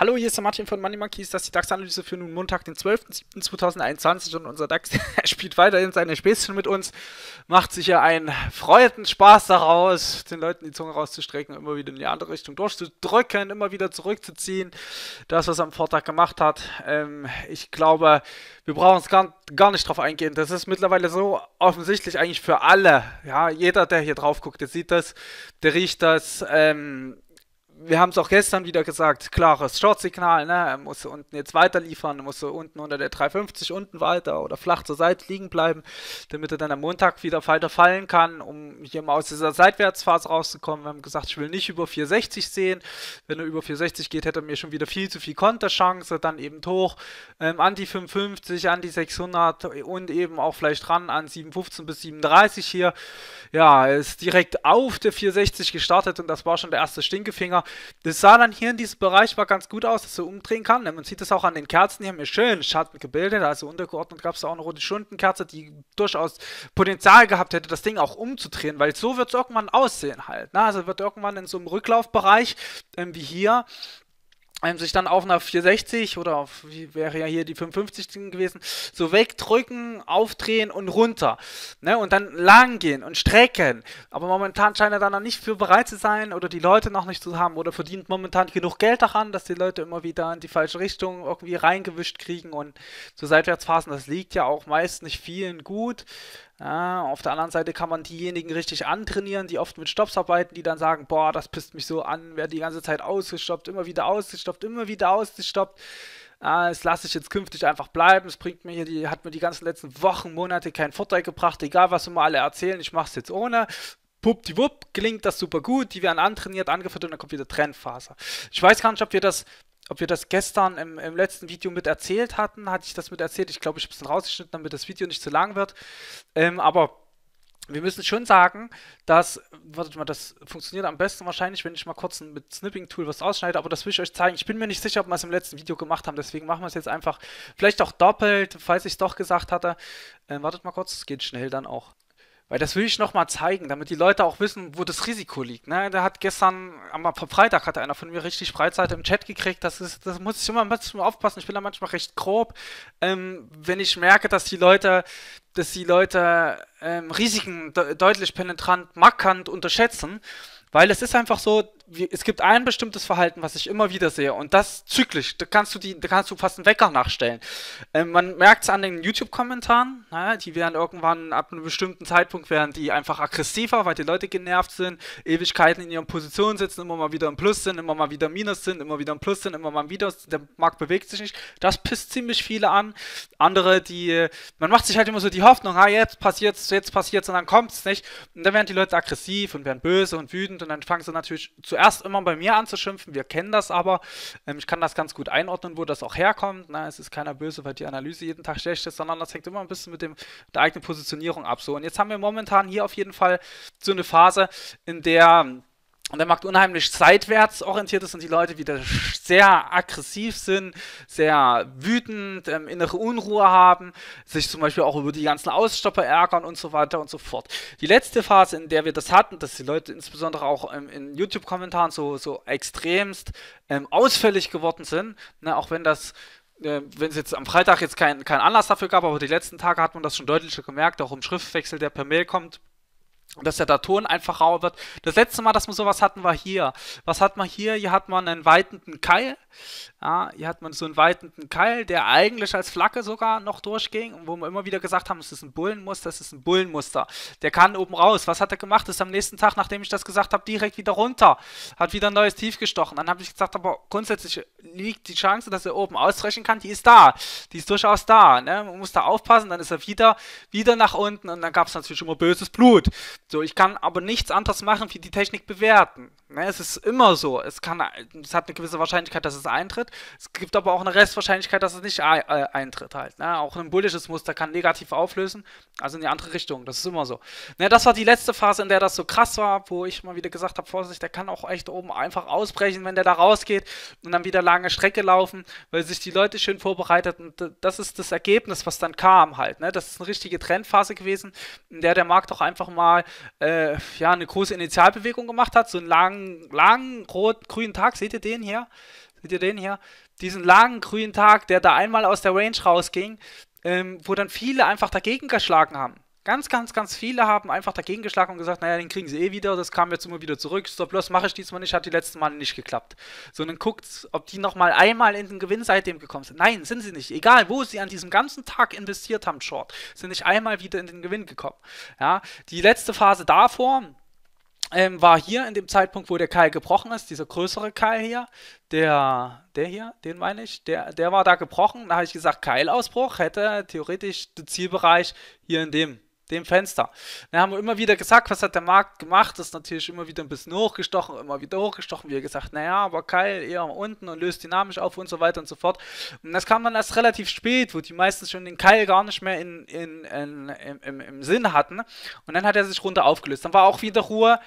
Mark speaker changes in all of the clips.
Speaker 1: Hallo, hier ist der Martin von Money Monkeys. Das ist die DAX-Analyse für nun Montag, den 12.07.2021. Und unser DAX spielt weiterhin seine Späßchen mit uns. Macht sich ja einen freudigen Spaß daraus, den Leuten die Zunge rauszustrecken, immer wieder in die andere Richtung durchzudrücken, immer wieder zurückzuziehen. Das, was er am Vortag gemacht hat. Ähm, ich glaube, wir brauchen es gar, gar nicht drauf eingehen. Das ist mittlerweile so offensichtlich eigentlich für alle. Ja, jeder, der hier drauf guckt, der sieht das, der riecht das. Ähm, wir haben es auch gestern wieder gesagt, klares Short-Signal, ne? er muss unten jetzt weiter liefern, er muss so unten unter der 350 unten weiter oder flach zur Seite liegen bleiben, damit er dann am Montag wieder weiter fallen kann, um hier mal aus dieser Seitwärtsphase rauszukommen. Wir haben gesagt, ich will nicht über 460 sehen, wenn er über 460 geht, hätte er mir schon wieder viel zu viel Konterchance, dann eben hoch, ähm, an die 550, an die 600 und eben auch vielleicht ran an 715 bis 37 hier. Ja, er ist direkt auf der 460 gestartet und das war schon der erste Stinkefinger. Das sah dann hier in diesem Bereich war ganz gut aus, dass er umdrehen kann. Man sieht das auch an den Kerzen, die haben hier schön Schatten gebildet. Also untergeordnet gab es auch eine rote Stundenkerze, die durchaus Potenzial gehabt hätte, das Ding auch umzudrehen, weil so wird es irgendwann aussehen halt. Ne? Also wird irgendwann in so einem Rücklaufbereich, ähm, wie hier, sich dann auf einer 460 oder auf, wie wäre ja hier die 550 gewesen, so wegdrücken, aufdrehen und runter. Ne? Und dann lang gehen und strecken. Aber momentan scheint er dann noch nicht für bereit zu sein oder die Leute noch nicht zu haben oder verdient momentan genug Geld daran, dass die Leute immer wieder in die falsche Richtung irgendwie reingewischt kriegen und so Seitwärtsphasen, das liegt ja auch meist nicht vielen gut. Ja, auf der anderen Seite kann man diejenigen richtig antrainieren, die oft mit Stops arbeiten, die dann sagen, boah, das pisst mich so an, werde die ganze Zeit ausgestoppt, immer wieder ausgestoppt, immer wieder ausgestoppt. Ah, das lasse ich jetzt künftig einfach bleiben. Es bringt mir hier die, hat mir die ganzen letzten Wochen, Monate keinen Vorteil gebracht. Egal, was immer alle erzählen, ich mache es jetzt ohne. Puppdiwupp, gelingt das super gut. Die werden antrainiert, angefüttert und dann kommt wieder Trendphase. Ich weiß gar nicht, ob wir das ob wir das gestern im, im, letzten Video mit erzählt hatten. Hatte ich das mit erzählt? Ich glaube, ich habe es rausgeschnitten, damit das Video nicht zu lang wird. Ähm, aber wir müssen schon sagen, dass, warte mal, das funktioniert am besten wahrscheinlich, wenn ich mal kurz mit Snipping-Tool was ausschneide, aber das will ich euch zeigen. Ich bin mir nicht sicher, ob wir es im letzten Video gemacht haben, deswegen machen wir es jetzt einfach vielleicht auch doppelt, falls ich es doch gesagt hatte. Ähm, wartet mal kurz, es geht schnell dann auch. Weil das will ich nochmal zeigen, damit die Leute auch wissen, wo das Risiko liegt. Ne? Da hat gestern, am Freitag hat einer von mir richtig Freizeit im Chat gekriegt. Das, ist, das muss ich immer ein bisschen aufpassen. Ich bin da manchmal recht grob. Ähm, wenn ich merke, dass die Leute, dass die Leute ähm, Risiken de deutlich penetrant, markant unterschätzen. Weil es ist einfach so, es gibt ein bestimmtes Verhalten, was ich immer wieder sehe und das zyklisch. Da kannst du die, da kannst du fast einen Wecker nachstellen. Ähm, man merkt es an den YouTube-Kommentaren, naja, ne? die werden irgendwann ab einem bestimmten Zeitpunkt werden die einfach aggressiver, weil die Leute genervt sind, Ewigkeiten in ihren Positionen sitzen, immer mal wieder im Plus sind, immer mal wieder im Minus sind, immer wieder im Plus sind, immer mal im Minus. Der Markt bewegt sich nicht. Das pisst ziemlich viele an. Andere, die, man macht sich halt immer so die Hoffnung, ah jetzt passiert's, jetzt passiert's und dann kommt's nicht. Und dann werden die Leute aggressiv und werden böse und wütend und dann fangen sie natürlich zu zuerst immer bei mir anzuschimpfen. Wir kennen das aber. Ähm, ich kann das ganz gut einordnen, wo das auch herkommt. Na, es ist keiner böse, weil die Analyse jeden Tag schlecht ist, sondern das hängt immer ein bisschen mit dem, der eigenen Positionierung ab. So, und jetzt haben wir momentan hier auf jeden Fall so eine Phase, in der ähm, und er macht unheimlich seitwärts orientiert ist und die Leute wieder sehr aggressiv sind, sehr wütend, ähm, innere Unruhe haben, sich zum Beispiel auch über die ganzen Ausstopper ärgern und so weiter und so fort. Die letzte Phase, in der wir das hatten, dass die Leute insbesondere auch ähm, in YouTube-Kommentaren so, so extremst ähm, ausfällig geworden sind, ne, auch wenn das äh, wenn es jetzt am Freitag jetzt keinen kein Anlass dafür gab, aber die letzten Tage hat man das schon deutlicher gemerkt, auch im Schriftwechsel, der per Mail kommt, dass der Daton einfach rau wird. Das letzte Mal, dass wir sowas hatten, war hier. Was hat man hier? Hier hat man einen weitenden Keil. Ja, hier hat man so einen weitenden Keil, der eigentlich als Flagge sogar noch durchging, wo wir immer wieder gesagt haben, es ist ein Bullenmuster, es ist ein Bullenmuster. Der kann oben raus. Was hat er gemacht? Das ist am nächsten Tag, nachdem ich das gesagt habe, direkt wieder runter. Hat wieder ein neues Tief gestochen. Dann habe ich gesagt, aber grundsätzlich liegt die Chance, dass er oben ausbrechen kann, die ist da. Die ist durchaus da. Ne? Man muss da aufpassen, dann ist er wieder, wieder nach unten und dann gab es natürlich immer böses Blut. So, ich kann aber nichts anderes machen, wie die Technik bewerten. Ne, es ist immer so. Es, kann, es hat eine gewisse Wahrscheinlichkeit, dass es eintritt. Es gibt aber auch eine Restwahrscheinlichkeit, dass es nicht äh, eintritt halt. Ne? Auch ein bullisches Muster kann negativ auflösen, also in die andere Richtung. Das ist immer so. Ne, das war die letzte Phase, in der das so krass war, wo ich mal wieder gesagt habe, Vorsicht, der kann auch echt oben einfach ausbrechen, wenn der da rausgeht und dann wieder lange Strecke laufen, weil sich die Leute schön vorbereitet. Und das ist das Ergebnis, was dann kam halt. Ne? Das ist eine richtige Trendphase gewesen, in der der Markt auch einfach mal äh, ja, eine große Initialbewegung gemacht hat, so einen langen langen, langen, rot-grünen Tag, seht ihr den hier? Seht ihr den hier? Diesen langen grünen Tag, der da einmal aus der Range rausging, ähm, wo dann viele einfach dagegen geschlagen haben. Ganz, ganz, ganz viele haben einfach dagegen geschlagen und gesagt, naja, den kriegen sie eh wieder, das kam jetzt immer wieder zurück, stop bloß mache ich diesmal nicht, hat die letzten Male nicht geklappt. Sondern guckt, ob die nochmal einmal in den Gewinn seitdem gekommen sind. Nein, sind sie nicht. Egal, wo sie an diesem ganzen Tag investiert haben, Short, sind nicht einmal wieder in den Gewinn gekommen. Ja, die letzte Phase davor, ähm, war hier in dem Zeitpunkt, wo der Keil gebrochen ist, dieser größere Keil hier, der, der hier, den meine ich, der, der war da gebrochen. Da habe ich gesagt, Keilausbruch hätte theoretisch den Zielbereich hier in dem dem Fenster. Wir haben wir immer wieder gesagt, was hat der Markt gemacht? Das ist natürlich immer wieder ein bisschen hochgestochen, immer wieder hochgestochen. Wir gesagt, naja, aber Keil eher unten und löst dynamisch auf und so weiter und so fort. Und das kam dann erst relativ spät, wo die meistens schon den Keil gar nicht mehr in, in, in, im, im, im Sinn hatten. Und dann hat er sich runter aufgelöst. Dann war auch wieder Ruhe.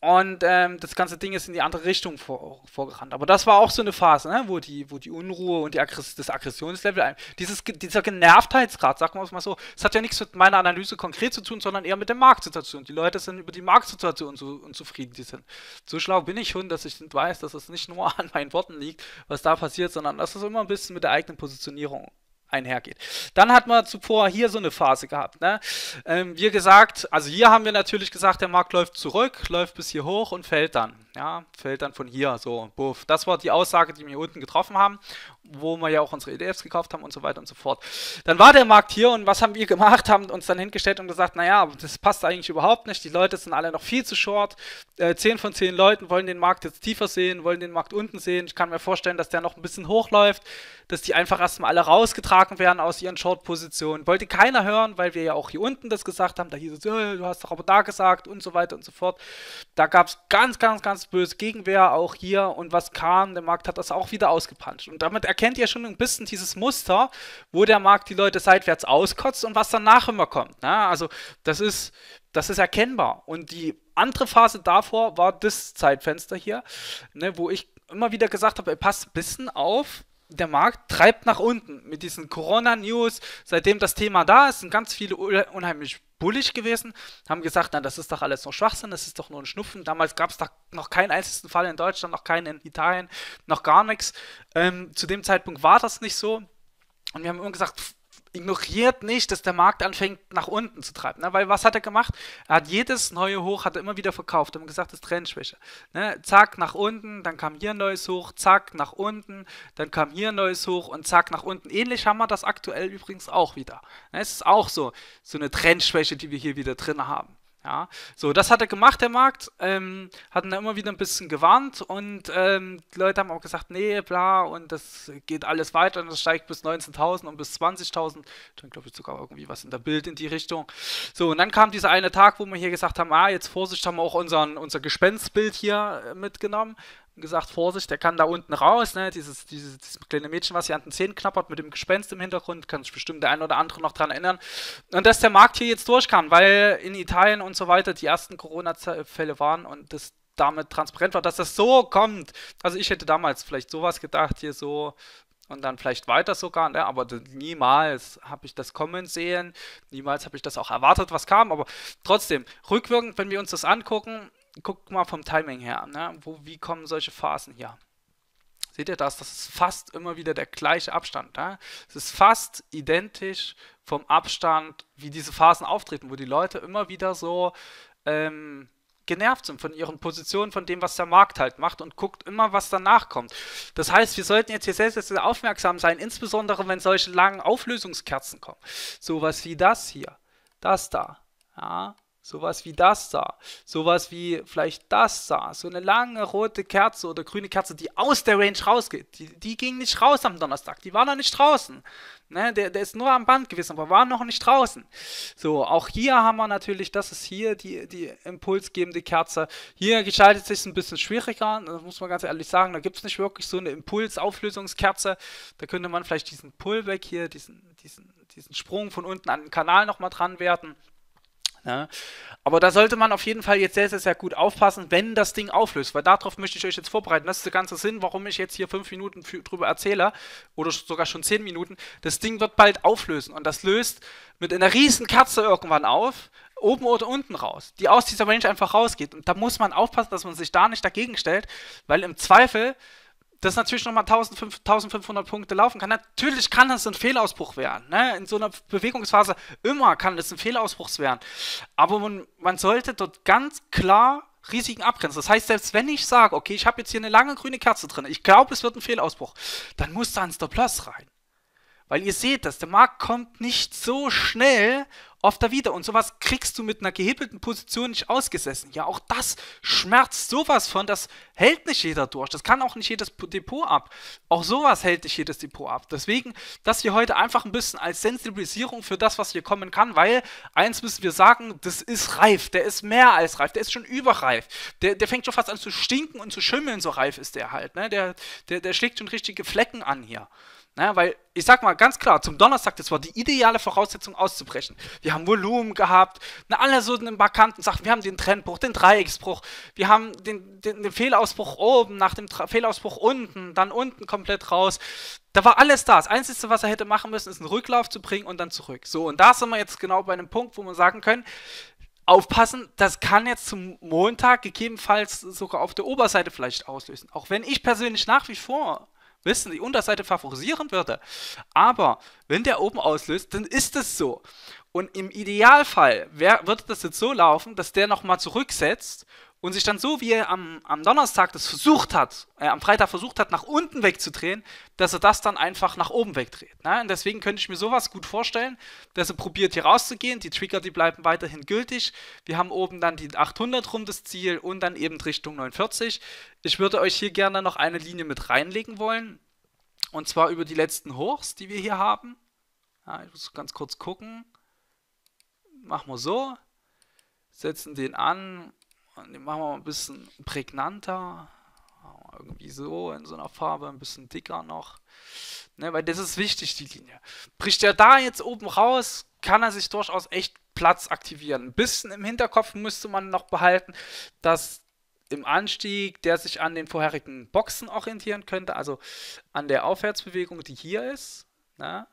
Speaker 1: Und ähm, das ganze Ding ist in die andere Richtung vor, vorgerannt. Aber das war auch so eine Phase, ne? wo, die, wo die Unruhe und die Aggress das Aggressionslevel, dieses, dieser Genervtheitsgrad, sagen wir es mal so, es hat ja nichts mit meiner Analyse konkret zu tun, sondern eher mit der Marktsituation. Die Leute sind über die Marktsituation so unzufrieden, die sind. So schlau bin ich schon, dass ich weiß, dass es das nicht nur an meinen Worten liegt, was da passiert, sondern dass es das immer ein bisschen mit der eigenen Positionierung einhergeht. Dann hat man zuvor hier so eine Phase gehabt. Ne? Ähm, wir gesagt, also hier haben wir natürlich gesagt, der Markt läuft zurück, läuft bis hier hoch und fällt dann. Ja, fällt dann von hier so. Buff. Das war die Aussage, die wir hier unten getroffen haben, wo wir ja auch unsere EDFs gekauft haben und so weiter und so fort. Dann war der Markt hier und was haben wir gemacht? Haben uns dann hingestellt und gesagt, naja, das passt eigentlich überhaupt nicht. Die Leute sind alle noch viel zu short. 10 äh, von 10 Leuten wollen den Markt jetzt tiefer sehen, wollen den Markt unten sehen. Ich kann mir vorstellen, dass der noch ein bisschen hochläuft, dass die einfach erstmal alle rausgetragen werden aus ihren Short-Positionen. Wollte keiner hören, weil wir ja auch hier unten das gesagt haben. Da hieß es, äh, du hast doch aber da gesagt und so weiter und so fort. Da gab es ganz, ganz, ganz böse Gegenwehr auch hier und was kam, der Markt hat das auch wieder ausgepanscht. Und damit erkennt ihr schon ein bisschen dieses Muster, wo der Markt die Leute seitwärts auskotzt und was danach immer kommt. Ne? Also das ist das ist erkennbar. Und die andere Phase davor war das Zeitfenster hier, ne, wo ich immer wieder gesagt habe, passt ein bisschen auf, der Markt treibt nach unten mit diesen Corona-News. Seitdem das Thema da ist, sind ganz viele unheimlich bullig gewesen, haben gesagt, na, das ist doch alles nur Schwachsinn, das ist doch nur ein Schnupfen. Damals gab es da noch keinen einzigen Fall in Deutschland, noch keinen in Italien, noch gar nichts. Ähm, zu dem Zeitpunkt war das nicht so. Und wir haben immer gesagt, ignoriert nicht, dass der Markt anfängt nach unten zu treiben. Ne? Weil was hat er gemacht? Er hat jedes neue Hoch hat er immer wieder verkauft. Er hat gesagt, das ist Trendschwäche. Ne? Zack, nach unten, dann kam hier ein neues Hoch, zack, nach unten, dann kam hier ein neues Hoch und zack, nach unten. Ähnlich haben wir das aktuell übrigens auch wieder. Ne? Es ist auch so, so eine Trendschwäche, die wir hier wieder drin haben. Ja, so, das hat er gemacht, der Markt. Ähm, hat ihn da immer wieder ein bisschen gewarnt und ähm, die Leute haben auch gesagt, nee, bla, und das geht alles weiter und das steigt bis 19.000 und bis 20.000. Dann glaube ich sogar irgendwie was in der Bild in die Richtung. So, und dann kam dieser eine Tag, wo wir hier gesagt haben, ah, jetzt Vorsicht, haben wir auch unseren, unser Gespenstbild hier äh, mitgenommen gesagt, Vorsicht, der kann da unten raus, ne? Dieses, dieses, dieses kleine Mädchen, was hier an den Zehen knappert mit dem Gespenst im Hintergrund, kann sich bestimmt der ein oder andere noch daran erinnern. Und dass der Markt hier jetzt durch kann, weil in Italien und so weiter die ersten Corona-Fälle waren und das damit transparent war, dass das so kommt. Also ich hätte damals vielleicht sowas gedacht, hier so und dann vielleicht weiter sogar, ne? aber niemals habe ich das kommen sehen, niemals habe ich das auch erwartet, was kam, aber trotzdem, rückwirkend, wenn wir uns das angucken, guck mal vom Timing her, ne? Wo, wie kommen solche Phasen hier? Seht ihr das? Das ist fast immer wieder der gleiche Abstand. Ne? Es ist fast identisch vom Abstand, wie diese Phasen auftreten, wo die Leute immer wieder so ähm, genervt sind von ihren Positionen, von dem, was der Markt halt macht und guckt immer, was danach kommt. Das heißt, wir sollten jetzt hier sehr, sehr aufmerksam sein, insbesondere wenn solche langen Auflösungskerzen kommen. Sowas wie das hier, das da. Ja, Sowas wie das da. Sowas wie vielleicht das da. So eine lange rote Kerze oder grüne Kerze, die aus der Range rausgeht. Die, die ging nicht raus am Donnerstag. Die war noch nicht draußen. Ne? Der, der ist nur am Band gewesen, aber war noch nicht draußen. So, auch hier haben wir natürlich, das ist hier die, die impulsgebende Kerze. Hier gestaltet sich es ein bisschen schwieriger. Ne, das muss man ganz ehrlich sagen. Da gibt es nicht wirklich so eine Impulsauflösungskerze. Da könnte man vielleicht diesen Pullback hier, diesen, diesen, diesen Sprung von unten an den Kanal nochmal dran werten. Ja. Aber da sollte man auf jeden Fall jetzt sehr, sehr, sehr gut aufpassen, wenn das Ding auflöst, weil darauf möchte ich euch jetzt vorbereiten. Das ist der ganze Sinn, warum ich jetzt hier fünf Minuten für, drüber erzähle oder sogar schon zehn Minuten. Das Ding wird bald auflösen und das löst mit einer riesen Kerze irgendwann auf, oben oder unten raus, die aus dieser Range einfach rausgeht. Und da muss man aufpassen, dass man sich da nicht dagegen stellt, weil im Zweifel das natürlich nochmal 1500 Punkte laufen kann. Natürlich kann das ein Fehlausbruch werden. Ne? In so einer Bewegungsphase immer kann das ein Fehlausbruch werden. Aber man, man sollte dort ganz klar Risiken abgrenzen. Das heißt, selbst wenn ich sage, okay, ich habe jetzt hier eine lange grüne Kerze drin, ich glaube, es wird ein Fehlausbruch, dann muss da ein Stop-Loss rein. Weil ihr seht das, der Markt kommt nicht so schnell oft da wieder. Und sowas kriegst du mit einer gehebelten Position nicht ausgesessen. Ja, auch das schmerzt sowas von, das hält nicht jeder durch. Das kann auch nicht jedes Depot ab. Auch sowas hält nicht jedes Depot ab. Deswegen, das hier heute einfach ein bisschen als Sensibilisierung für das, was hier kommen kann, weil eins müssen wir sagen, das ist reif. Der ist mehr als reif. Der ist schon überreif. Der, der fängt schon fast an zu stinken und zu schimmeln, so reif ist der halt. Ne? Der, der, der schlägt schon richtige Flecken an hier. Ja, weil ich sag mal ganz klar, zum Donnerstag, das war die ideale Voraussetzung auszubrechen. Wir haben Volumen gehabt, na, alle so einen markanten Sachen. Wir haben den Trendbruch, den Dreiecksbruch, wir haben den, den, den Fehlausbruch oben, nach dem Tra Fehlausbruch unten, dann unten komplett raus. Da war alles da. Das Einzige, was er hätte machen müssen, ist einen Rücklauf zu bringen und dann zurück. So, und da sind wir jetzt genau bei einem Punkt, wo wir sagen können, aufpassen, das kann jetzt zum Montag gegebenenfalls sogar auf der Oberseite vielleicht auslösen. Auch wenn ich persönlich nach wie vor Wissen, die Unterseite favorisieren würde. Aber wenn der oben auslöst, dann ist es so. Und im Idealfall wär, wird das jetzt so laufen, dass der nochmal zurücksetzt und sich dann so, wie er am, am Donnerstag das versucht hat, äh, am Freitag versucht hat, nach unten wegzudrehen, dass er das dann einfach nach oben wegdreht. Ne? Und deswegen könnte ich mir sowas gut vorstellen, dass er probiert, hier rauszugehen. Die Trigger, die bleiben weiterhin gültig. Wir haben oben dann die 800 rum, das Ziel, und dann eben Richtung 49. Ich würde euch hier gerne noch eine Linie mit reinlegen wollen. Und zwar über die letzten Hochs, die wir hier haben. Ja, ich muss ganz kurz gucken. Machen wir so. Setzen den an den machen wir mal ein bisschen prägnanter. Irgendwie so, in so einer Farbe, ein bisschen dicker noch. Ne, weil das ist wichtig, die Linie. Bricht er da jetzt oben raus, kann er sich durchaus echt Platz aktivieren. Ein bisschen im Hinterkopf müsste man noch behalten, dass im Anstieg der sich an den vorherigen Boxen orientieren könnte, also an der Aufwärtsbewegung, die hier ist. Ne?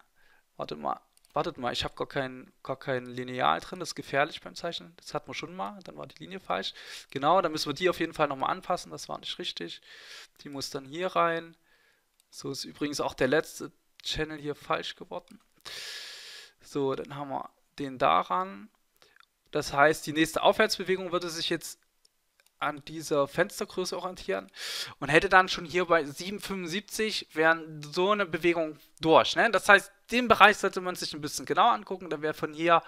Speaker 1: Warte mal, Wartet mal, ich habe gar kein, gar kein Lineal drin, das ist gefährlich beim Zeichnen. Das hatten wir schon mal, dann war die Linie falsch. Genau, dann müssen wir die auf jeden Fall nochmal anpassen, das war nicht richtig. Die muss dann hier rein. So ist übrigens auch der letzte Channel hier falsch geworden. So, dann haben wir den daran. Das heißt, die nächste Aufwärtsbewegung würde sich jetzt an dieser Fenstergröße orientieren und hätte dann schon hier bei 7,75 wären so eine Bewegung durch. Ne? Das heißt, den Bereich sollte man sich ein bisschen genauer angucken. Da wäre von hier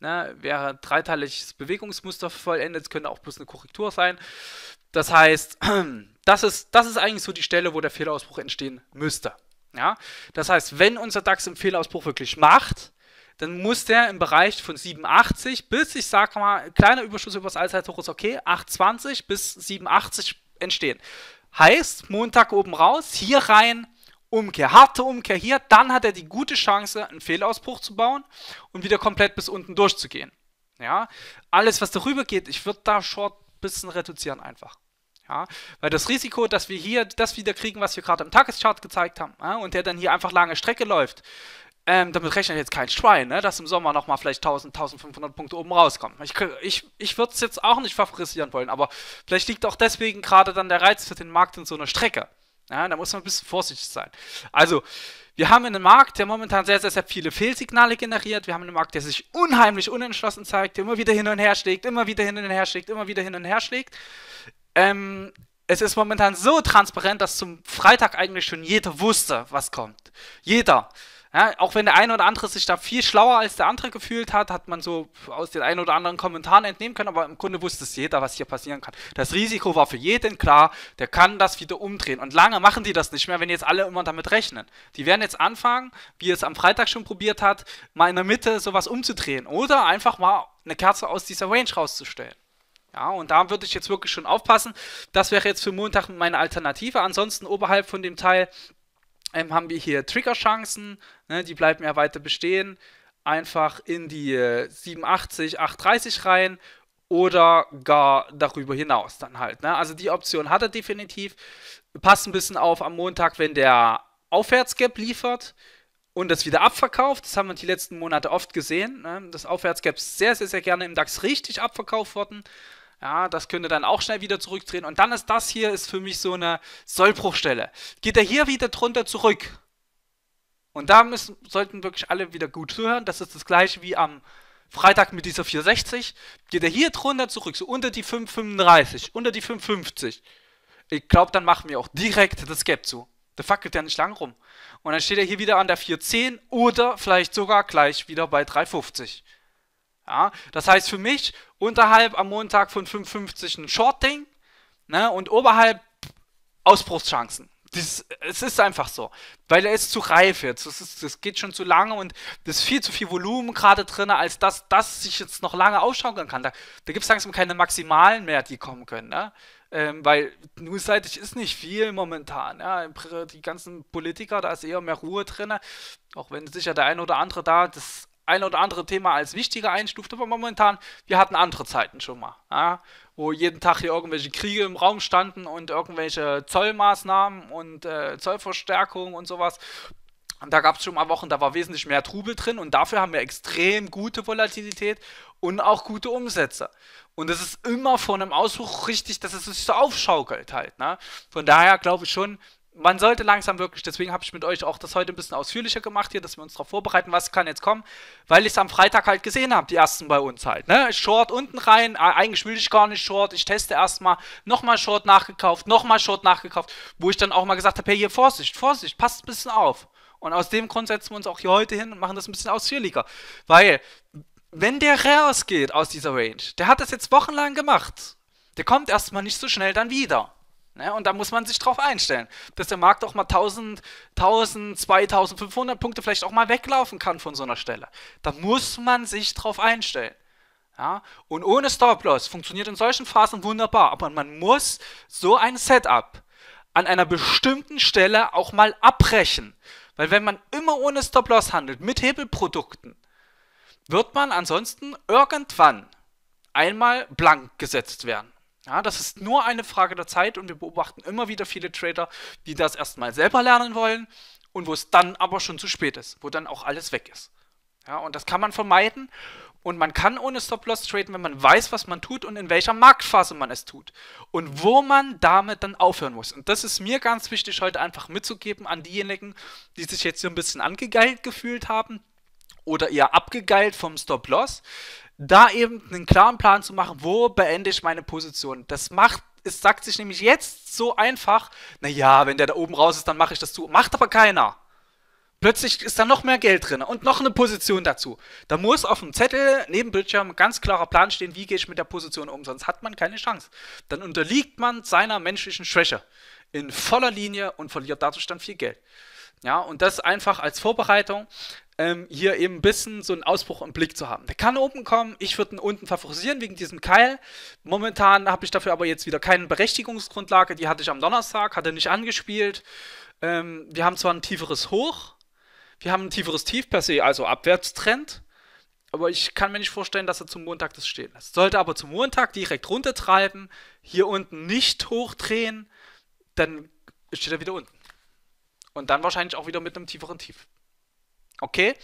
Speaker 1: ne, wäre dreiteiliges Bewegungsmuster vollendet. Es könnte auch bloß eine Korrektur sein. Das heißt, das ist, das ist eigentlich so die Stelle, wo der Fehlerausbruch entstehen müsste. Ja? Das heißt, wenn unser DAX einen Fehlerausbruch wirklich macht, dann muss der im Bereich von 87 bis, ich sage mal, kleiner Überschuss über das Allzeithoch ist okay, 820 bis 87 entstehen. Heißt, Montag oben raus, hier rein, Umkehr, harte Umkehr hier, dann hat er die gute Chance, einen Fehlausbruch zu bauen und wieder komplett bis unten durchzugehen. Ja, alles, was darüber geht, ich würde da Short ein bisschen reduzieren einfach. Ja, weil das Risiko, dass wir hier das wieder kriegen, was wir gerade im Tageschart gezeigt haben, ja, und der dann hier einfach lange Strecke läuft, ähm, damit rechnet jetzt kein Schwein, ne? dass im Sommer nochmal vielleicht 1000, 1500 Punkte oben rauskommen. Ich, ich, ich würde es jetzt auch nicht favorisieren wollen, aber vielleicht liegt auch deswegen gerade dann der Reiz für den Markt in so einer Strecke. Ja, da muss man ein bisschen vorsichtig sein. Also, wir haben einen Markt, der momentan sehr, sehr, sehr viele Fehlsignale generiert. Wir haben einen Markt, der sich unheimlich unentschlossen zeigt, der immer wieder hin und her schlägt, immer wieder hin und her schlägt, immer wieder hin und her schlägt. Ähm, es ist momentan so transparent, dass zum Freitag eigentlich schon jeder wusste, was kommt. Jeder. Ja, auch wenn der eine oder andere sich da viel schlauer als der andere gefühlt hat, hat man so aus den ein oder anderen Kommentaren entnehmen können, aber im Grunde wusste es jeder, was hier passieren kann. Das Risiko war für jeden klar, der kann das wieder umdrehen. Und lange machen die das nicht mehr, wenn jetzt alle immer damit rechnen. Die werden jetzt anfangen, wie es am Freitag schon probiert hat, mal in der Mitte sowas umzudrehen oder einfach mal eine Kerze aus dieser Range rauszustellen. Ja, und da würde ich jetzt wirklich schon aufpassen. Das wäre jetzt für Montag meine Alternative. Ansonsten oberhalb von dem Teil ähm, haben wir hier Triggerchancen, ne, die bleiben ja weiter bestehen. Einfach in die äh, 87, 830 rein oder gar darüber hinaus dann halt. Ne? Also die Option hat er definitiv. Passt ein bisschen auf am Montag, wenn der Aufwärtsgap liefert und das wieder abverkauft. Das haben wir die letzten Monate oft gesehen. Ne? Das Aufwärtsgap ist sehr, sehr, sehr gerne im DAX richtig abverkauft worden. Ja, das könnte dann auch schnell wieder zurückdrehen. Und dann ist das hier ist für mich so eine Sollbruchstelle. Geht er hier wieder drunter zurück? Und da müssen, sollten wirklich alle wieder gut zuhören. Das ist das gleiche wie am Freitag mit dieser 460. Geht er hier drunter zurück, so unter die 535, unter die 550. Ich glaube, dann machen wir auch direkt das Gap zu. Der fackelt ja nicht lang rum. Und dann steht er hier wieder an der 410 oder vielleicht sogar gleich wieder bei 350. Ja? Das heißt für mich unterhalb am Montag von 5,50 ein Shorting ne? und oberhalb Ausbruchschancen. Das, es ist einfach so, weil er ist zu reif jetzt. Das, ist, das geht schon zu lange und das ist viel zu viel Volumen gerade drin, als dass das sich jetzt noch lange ausschauen kann. Da, da gibt es langsam keine maximalen mehr, die kommen können. Ne? Ähm, weil newsseitig ist nicht viel momentan. Ja? Die ganzen Politiker, da ist eher mehr Ruhe drin. Auch wenn sicher der eine oder andere da das ein oder andere Thema als wichtiger einstuft, aber momentan, wir hatten andere Zeiten schon mal, ja, wo jeden Tag hier irgendwelche Kriege im Raum standen und irgendwelche Zollmaßnahmen und äh, Zollverstärkung und sowas. Und da gab es schon mal Wochen, da war wesentlich mehr Trubel drin und dafür haben wir extrem gute Volatilität und auch gute Umsätze. Und es ist immer von einem Ausbruch richtig, dass es sich so aufschaukelt halt. Ne? Von daher glaube ich schon, man sollte langsam wirklich, deswegen habe ich mit euch auch das heute ein bisschen ausführlicher gemacht hier, dass wir uns darauf vorbereiten, was kann jetzt kommen, weil ich es am Freitag halt gesehen habe, die ersten bei uns halt. Ne? Short unten rein, eigentlich will ich gar nicht Short, ich teste erstmal, nochmal Short nachgekauft, nochmal Short nachgekauft, wo ich dann auch mal gesagt habe, hey, hier Vorsicht, Vorsicht, passt ein bisschen auf. Und aus dem Grund setzen wir uns auch hier heute hin und machen das ein bisschen ausführlicher, weil wenn der rausgeht aus dieser Range, der hat das jetzt wochenlang gemacht, der kommt erstmal nicht so schnell dann wieder. Ne? Und da muss man sich drauf einstellen, dass der Markt auch mal 1000, 1000, 2500 Punkte vielleicht auch mal weglaufen kann von so einer Stelle. Da muss man sich drauf einstellen. Ja? Und ohne Stop-Loss funktioniert in solchen Phasen wunderbar, aber man muss so ein Setup an einer bestimmten Stelle auch mal abbrechen. Weil wenn man immer ohne Stop-Loss handelt, mit Hebelprodukten, wird man ansonsten irgendwann einmal blank gesetzt werden. Ja, das ist nur eine Frage der Zeit und wir beobachten immer wieder viele Trader, die das erstmal selber lernen wollen und wo es dann aber schon zu spät ist, wo dann auch alles weg ist. Ja, und das kann man vermeiden und man kann ohne Stop-Loss traden, wenn man weiß, was man tut und in welcher Marktphase man es tut und wo man damit dann aufhören muss. Und das ist mir ganz wichtig heute einfach mitzugeben an diejenigen, die sich jetzt hier ein bisschen angegeilt gefühlt haben oder eher abgegeilt vom Stop-Loss da eben einen klaren Plan zu machen, wo beende ich meine Position. Das macht, es sagt sich nämlich jetzt so einfach, naja, wenn der da oben raus ist, dann mache ich das zu. Macht aber keiner. Plötzlich ist da noch mehr Geld drin und noch eine Position dazu. Da muss auf dem Zettel neben Bildschirm ein ganz klarer Plan stehen, wie gehe ich mit der Position um, sonst hat man keine Chance. Dann unterliegt man seiner menschlichen Schwäche in voller Linie und verliert dadurch dann viel Geld. Ja, und das einfach als Vorbereitung, ähm, hier eben ein bisschen so einen Ausbruch im Blick zu haben. Der kann oben kommen, ich würde ihn unten favorisieren wegen diesem Keil. Momentan habe ich dafür aber jetzt wieder keine Berechtigungsgrundlage, die hatte ich am Donnerstag, hatte nicht angespielt. Ähm, wir haben zwar ein tieferes Hoch, wir haben ein tieferes Tief per se, also Abwärtstrend. Aber ich kann mir nicht vorstellen, dass er zum Montag das stehen lässt. Sollte aber zum Montag direkt runtertreiben, hier unten nicht hochdrehen, dann steht er wieder unten. Und dann wahrscheinlich auch wieder mit einem tieferen Tief. Okay,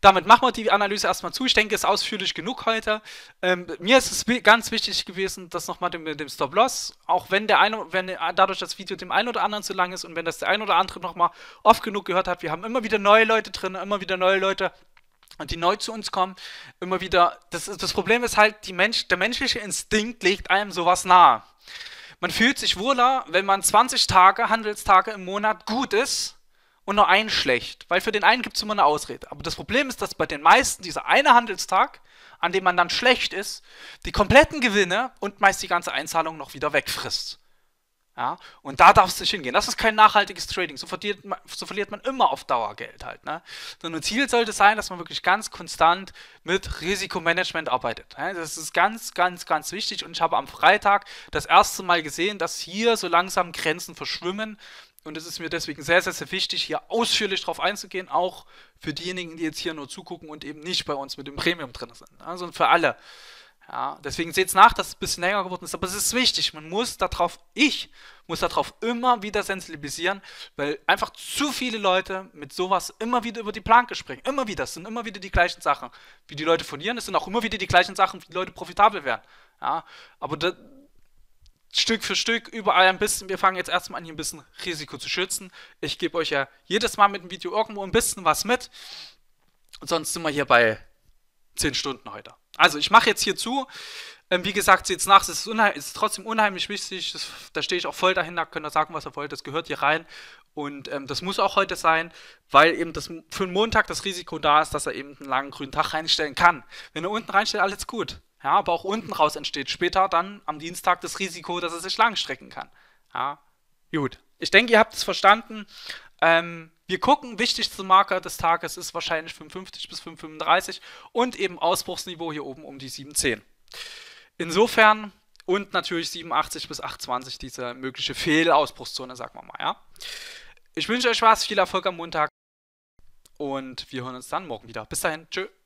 Speaker 1: damit machen wir die Analyse erstmal zu. Ich denke, es ist ausführlich genug heute. Ähm, mir ist es ganz wichtig gewesen, dass nochmal mit dem Stop-Loss, auch wenn der eine, wenn äh, dadurch das Video dem einen oder anderen zu lang ist und wenn das der ein oder andere nochmal oft genug gehört hat, wir haben immer wieder neue Leute drin, immer wieder neue Leute, die neu zu uns kommen, immer wieder. Das, das Problem ist halt, Mensch, der menschliche Instinkt legt einem sowas nahe. Man fühlt sich wohler, wenn man 20 Tage, Handelstage im Monat gut ist und nur einen schlecht. Weil für den einen gibt es immer eine Ausrede. Aber das Problem ist, dass bei den meisten dieser eine Handelstag, an dem man dann schlecht ist, die kompletten Gewinne und meist die ganze Einzahlung noch wieder wegfrisst. Ja, und da darfst du nicht hingehen. Das ist kein nachhaltiges Trading. So verliert man, so verliert man immer auf Dauer Geld halt. Ne? Sondern Ziel sollte sein, dass man wirklich ganz konstant mit Risikomanagement arbeitet. Ne? Das ist ganz, ganz, ganz wichtig. Und ich habe am Freitag das erste Mal gesehen, dass hier so langsam Grenzen verschwimmen. Und es ist mir deswegen sehr, sehr, sehr wichtig, hier ausführlich drauf einzugehen, auch für diejenigen, die jetzt hier nur zugucken und eben nicht bei uns mit dem Premium drin sind. Ne? Sondern also für alle. Ja, deswegen seht es nach, dass es ein bisschen länger geworden ist, aber es ist wichtig. Man muss darauf, ich muss darauf immer wieder sensibilisieren, weil einfach zu viele Leute mit sowas immer wieder über die Planke springen. Immer wieder. Es sind immer wieder die gleichen Sachen, wie die Leute verlieren. Es sind auch immer wieder die gleichen Sachen, wie die Leute profitabel werden. Ja, aber da, Stück für Stück überall ein bisschen. Wir fangen jetzt erstmal an, hier ein bisschen Risiko zu schützen. Ich gebe euch ja jedes Mal mit dem Video irgendwo ein bisschen was mit. Und sonst sind wir hier bei 10 Stunden heute. Also ich mache jetzt hier zu. Ähm, wie gesagt, seht nach, es ist, ist, trotzdem unheimlich wichtig. Das, da stehe ich auch voll dahinter, könnt ihr sagen, was ihr wollt. Das gehört hier rein. Und ähm, das muss auch heute sein, weil eben das, für einen Montag das Risiko da ist, dass er eben einen langen grünen Tag reinstellen kann. Wenn er unten reinstellt, alles gut. Ja, aber auch unten raus entsteht später dann am Dienstag das Risiko, dass er sich lang strecken kann. Ja, gut. Ich denke, ihr habt es verstanden. Ähm, wir gucken, wichtigste Marker des Tages ist wahrscheinlich 550 bis 535 und eben Ausbruchsniveau hier oben um die 710. Insofern und natürlich 87 bis 820 diese mögliche Fehlausbruchszone, sagen wir mal, ja. Ich wünsche euch Spaß, viel Erfolg am Montag und wir hören uns dann morgen wieder. Bis dahin, tschüss.